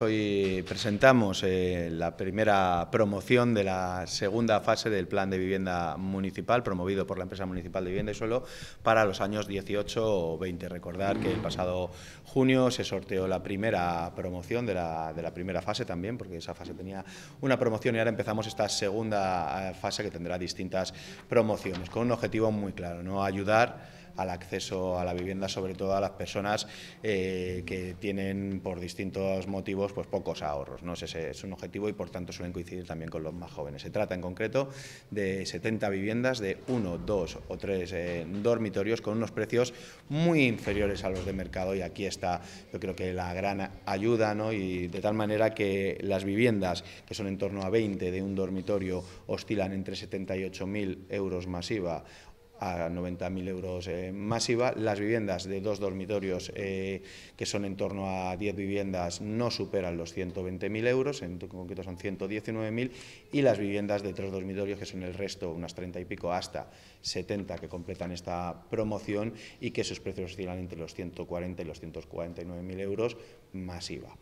Hoy presentamos eh, la primera promoción de la segunda fase del Plan de Vivienda Municipal promovido por la empresa municipal de Vivienda y Suelo para los años 18 o 20. Recordar que el pasado junio se sorteó la primera promoción de la, de la primera fase también, porque esa fase tenía una promoción y ahora empezamos esta segunda eh, fase que tendrá distintas promociones con un objetivo muy claro, no ayudar al acceso a la vivienda, sobre todo a las personas eh, que tienen por distintos motivos pues pocos ahorros. ¿no? Ese es un objetivo y por tanto suelen coincidir también con los más jóvenes. Se trata en concreto de 70 viviendas de uno, dos o tres eh, dormitorios con unos precios muy inferiores a los de mercado y aquí está yo creo que la gran ayuda ¿no? y de tal manera que las viviendas que son en torno a 20 de un dormitorio oscilan entre 78.000 euros masiva a 90.000 euros eh, masiva, Las viviendas de dos dormitorios, eh, que son en torno a 10 viviendas, no superan los 120.000 euros, en concreto son 119.000, y las viviendas de tres dormitorios, que son el resto, unas 30 y pico, hasta 70 que completan esta promoción y que sus precios oscilan entre los 140 y los 149.000 euros masiva.